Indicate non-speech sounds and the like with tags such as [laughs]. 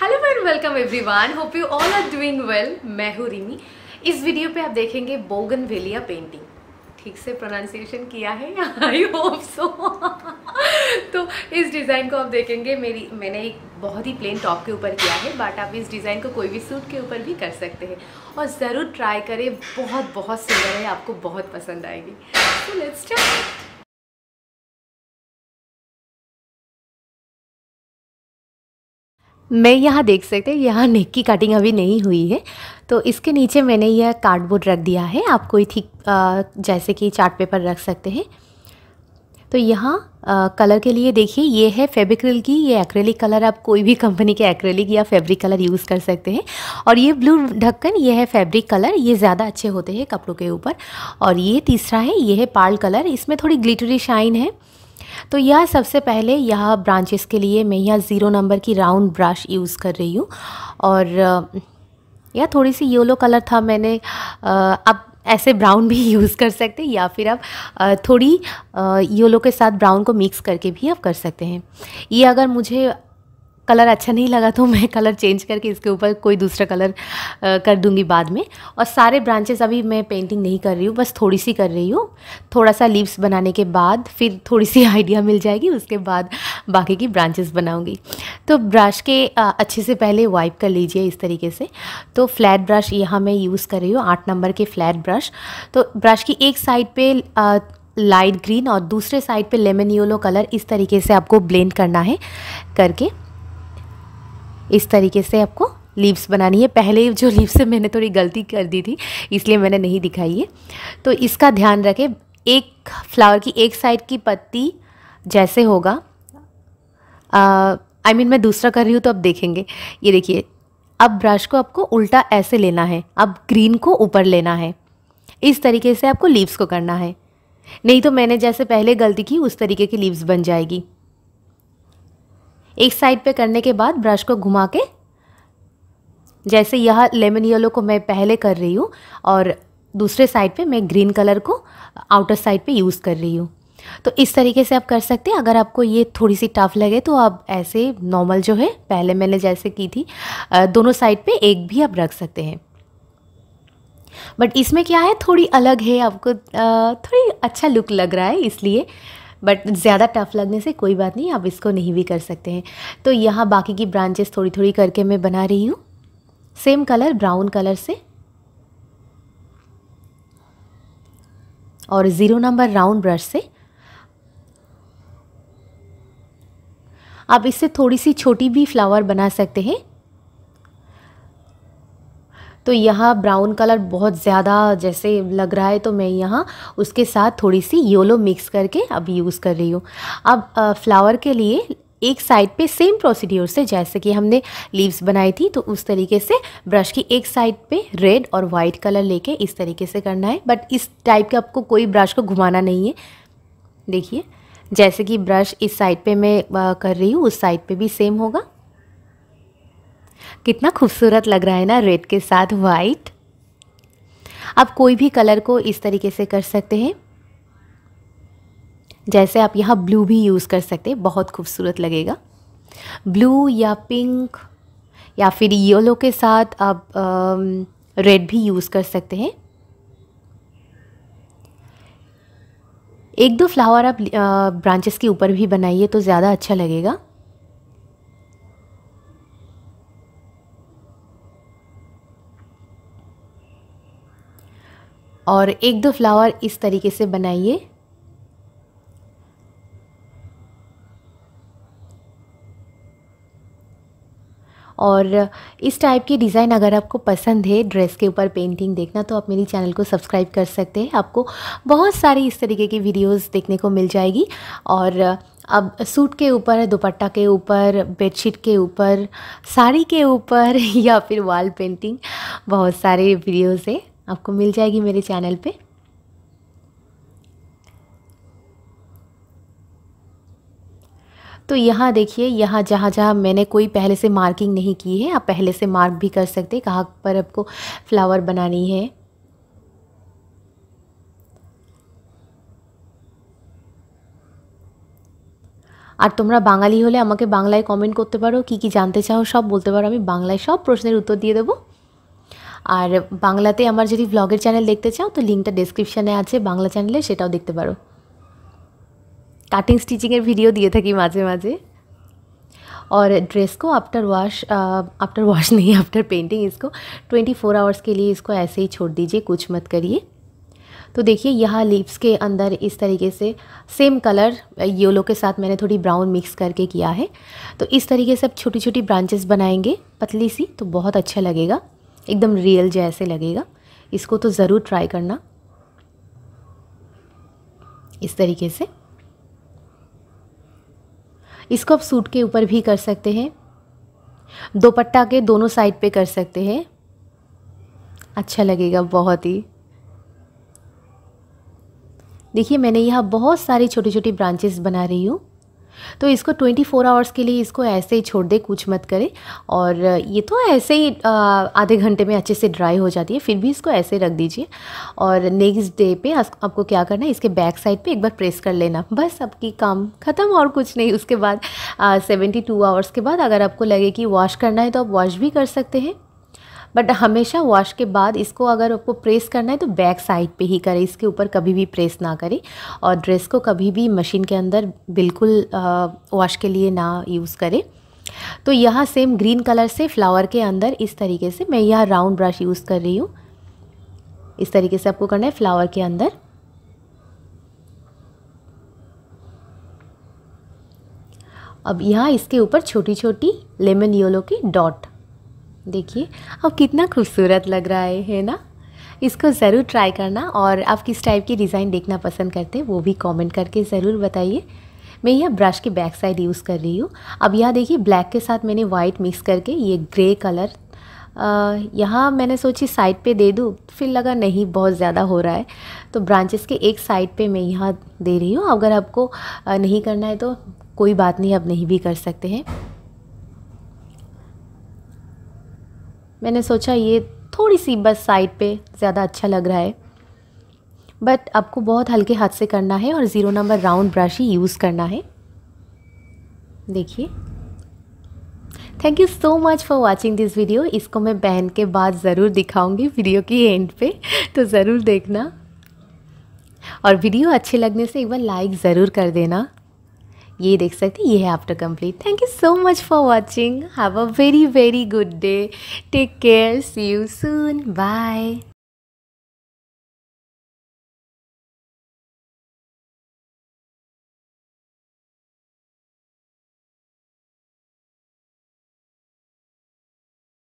hello and welcome everyone hope you all are doing well मैं हूँ रिमी इस video पे आप देखेंगे बोगन वेलिया पेंटिंग ठीक से प्रोनाउंसिएशन किया है आई होप सो तो इस डिज़ाइन को आप देखेंगे मेरी मैंने एक बहुत ही प्लेन टॉप के ऊपर किया है बट आप इस डिज़ाइन को कोई भी सूट के ऊपर भी कर सकते हैं और ज़रूर ट्राई करें बहुत बहुत सुंदर है आपको बहुत पसंद आएगी तो लेट्स मैं यहाँ देख सकते हैं यहाँ नेक की कटिंग अभी नहीं हुई है तो इसके नीचे मैंने यह कार्डबोर्ड रख दिया है आप कोई थी जैसे कि चार्ट पेपर रख सकते हैं तो यहाँ कलर के लिए देखिए ये है फेबिक्रिल की ये एक्रेलिक कलर आप कोई भी कंपनी के एक्रेलिक या फैब्रिक कलर यूज़ कर सकते हैं और ये ब्लू ढक्कन ये है फैब्रिक कलर ये ज़्यादा अच्छे होते हैं कपड़ों के ऊपर और ये तीसरा है ये है पार्ल कलर इसमें थोड़ी ग्लिटरी शाइन है तो यह सबसे पहले यह ब्रांचेस के लिए मैं यह ज़ीरो नंबर की राउंड ब्रश यूज़ कर रही हूँ और यह थोड़ी सी येलो कलर था मैंने अब ऐसे ब्राउन भी यूज़ [laughs] कर सकते हैं या फिर आप थोड़ी येलो के साथ ब्राउन को मिक्स करके भी आप कर सकते हैं ये अगर मुझे कलर अच्छा नहीं लगा तो मैं कलर चेंज करके इसके ऊपर कोई दूसरा कलर कर दूंगी बाद में और सारे ब्रांचेस अभी मैं पेंटिंग नहीं कर रही हूँ बस थोड़ी सी कर रही हूँ थोड़ा सा लीव्स बनाने के बाद फिर थोड़ी सी आइडिया [laughs] मिल जाएगी उसके बाद बाकी की ब्रांचेस बनाऊँगी तो ब्रश के अच्छे से पहले वाइप कर लीजिए इस तरीके से तो फ्लैट ब्रश यहाँ मैं यूज़ कर रही हूँ आठ नंबर के फ्लैट ब्रश तो ब्रश की एक साइड पर लाइट ग्रीन और दूसरे साइड पे लेमन येलो कलर इस तरीके से आपको ब्लेंड करना है करके इस तरीके से आपको लीव्स बनानी है पहले जो लीव्स से मैंने थोड़ी गलती कर दी थी इसलिए मैंने नहीं दिखाई है तो इसका ध्यान रखें एक फ्लावर की एक साइड की पत्ती जैसे होगा आई I मीन mean, मैं दूसरा कर रही हूँ तो आप देखेंगे ये देखिए अब ब्रश को आपको उल्टा ऐसे लेना है अब ग्रीन को ऊपर लेना है इस तरीके से आपको लीव्स को करना है नहीं तो मैंने जैसे पहले गलती की उस तरीके की लीव्स बन जाएगी एक साइड पे करने के बाद ब्रश को घुमा के जैसे यह लेमन येलो को मैं पहले कर रही हूँ और दूसरे साइड पे मैं ग्रीन कलर को आउटर साइड पे यूज़ कर रही हूँ तो इस तरीके से आप कर सकते हैं अगर आपको ये थोड़ी सी टफ लगे तो आप ऐसे नॉर्मल जो है पहले मैंने जैसे की थी दोनों साइड पर एक भी आप रख सकते हैं बट इसमें क्या है थोड़ी अलग है आपको थोड़ी अच्छा लुक लग रहा है इसलिए बट ज़्यादा टफ लगने से कोई बात नहीं आप इसको नहीं भी कर सकते हैं तो यहाँ बाकी की ब्रांचेस थोड़ी थोड़ी करके मैं बना रही हूँ सेम कलर ब्राउन कलर से और ज़ीरो नंबर राउंड ब्रश से आप इससे थोड़ी सी छोटी भी फ्लावर बना सकते हैं तो यहाँ ब्राउन कलर बहुत ज़्यादा जैसे लग रहा है तो मैं यहाँ उसके साथ थोड़ी सी योलो मिक्स करके अब यूज़ कर रही हूँ अब फ्लावर के लिए एक साइड पे सेम प्रोसीड्योर से जैसे कि हमने लीव्स बनाई थी तो उस तरीके से ब्रश की एक साइड पे रेड और वाइट कलर लेके इस तरीके से करना है बट इस टाइप के आपको कोई ब्रश को घुमाना नहीं है देखिए जैसे कि ब्रश इस साइड पे मैं कर रही हूँ उस साइड पे भी सेम होगा कितना खूबसूरत लग रहा है ना रेड के साथ वाइट आप कोई भी कलर को इस तरीके से कर सकते हैं जैसे आप यहाँ ब्लू भी यूज़ कर सकते हैं बहुत खूबसूरत लगेगा ब्लू या पिंक या फिर येलो के साथ आप रेड भी यूज़ कर सकते हैं एक दो फ्लावर आप ब्रांचेस के ऊपर भी बनाइए तो ज़्यादा अच्छा लगेगा और एक दो फ्लावर इस तरीके से बनाइए और इस टाइप की डिज़ाइन अगर आपको पसंद है ड्रेस के ऊपर पेंटिंग देखना तो आप मेरी चैनल को सब्सक्राइब कर सकते हैं आपको बहुत सारी इस तरीके की वीडियोस देखने को मिल जाएगी और अब सूट के ऊपर दुपट्टा के ऊपर बेडशीट के ऊपर साड़ी के ऊपर [laughs] या फिर वॉल पेंटिंग बहुत सारे वीडियोस हैं आपको मिल जाएगी मेरे चैनल पे तो यहाँ देखिए यहाँ जहाँ जहाँ मैंने कोई पहले से मार्किंग नहीं की है आप पहले से मार्क भी कर सकते कहाँ पर आपको फ्लावर बनानी है और तुम्हारा बांगाली হলে আমাকে বাংলায় কমেন্ট করতে कि जानते चाहो सब बोलते पर हमें बांगल् सब प्रश्न उत्तर दिए देव আর हमारे আমার যদি चैनल देखते দেখতে तो लिंक লিঙ্কটা ডেসক্রিপশানে আছে বাংলা চ্যানেলে से देखते পারো काटिंग স্টিচিংয়ের ভিডিও दिए थी माझे माझे और ड्रेस को आफ्टर वॉश आफ्टर वॉश नहीं आफ्टर पेंटिंग इसको 24 आवर्स के लिए इसको ऐसे ही छोड़ दीजिए कुछ मत करिए तो देखिए यहाँ लिप्स के अंदर इस तरीके से सेम कलर येलो के साथ मैंने थोड़ी ब्राउन मिक्स करके किया है तो इस तरीके से अब छोटी छोटी ब्रांचेस बनाएंगे पतली सी तो बहुत अच्छा लगेगा एकदम रियल जैसे लगेगा इसको तो ज़रूर ट्राई करना इस तरीके से इसको आप सूट के ऊपर भी कर सकते हैं दोपट्टा के दोनों साइड पे कर सकते हैं अच्छा लगेगा बहुत ही देखिए मैंने यहाँ बहुत सारी छोटी छोटी ब्रांचेस बना रही हूँ तो इसको 24 फोर आवर्स के लिए इसको ऐसे ही छोड़ दे कुछ मत करें और ये तो ऐसे ही आधे घंटे में अच्छे से ड्राई हो जाती है फिर भी इसको ऐसे रख दीजिए और नेक्स्ट डे पे आपको क्या करना है इसके बैक साइड पे एक बार प्रेस कर लेना बस आपकी काम ख़त्म और कुछ नहीं उसके बाद सेवेंटी टू आवर्स के बाद अगर आपको लगे कि वॉश करना है तो आप वॉश भी कर सकते हैं बट हमेशा वॉश के बाद इसको अगर आपको प्रेस करना है तो बैक साइड पे ही करें इसके ऊपर कभी भी प्रेस ना करें और ड्रेस को कभी भी मशीन के अंदर बिल्कुल वॉश के लिए ना यूज़ करें तो यहाँ सेम ग्रीन कलर से फ्लावर के अंदर इस तरीके से मैं यह राउंड ब्रश यूज़ कर रही हूँ इस तरीके से आपको करना है फ्लावर के अंदर अब यहाँ इसके ऊपर छोटी छोटी लेमन येलो के डॉट देखिए अब कितना खूबसूरत लग रहा है है ना इसको ज़रूर ट्राई करना और आप किस टाइप की डिज़ाइन देखना पसंद करते हैं वो भी कमेंट करके ज़रूर बताइए मैं यह ब्रश की बैक साइड यूज़ कर रही हूँ अब यह देखिए ब्लैक के साथ मैंने वाइट मिक्स करके ये ग्रे कलर यहाँ मैंने सोची साइड पे दे दूँ फिर लगा नहीं बहुत ज़्यादा हो रहा है तो ब्रांचेस के एक साइड पे मैं यहाँ दे रही हूँ अगर आपको नहीं करना है तो कोई बात नहीं आप नहीं भी कर सकते हैं मैंने सोचा ये थोड़ी सी बस साइड पे ज़्यादा अच्छा लग रहा है बट आपको बहुत हल्के हाथ से करना है और ज़ीरो नंबर राउंड ब्रश ही यूज़ करना है देखिए thank you so much for watching this video इसको मैं बहन के बाद ज़रूर दिखाऊंगी वीडियो की एंड पे तो ज़रूर देखना और वीडियो अच्छे लगने से एक बार लाइक ज़रूर कर देना ये देख सकते हैं ये है after complete thank you so much for watching have a very very good day take care see you soon bye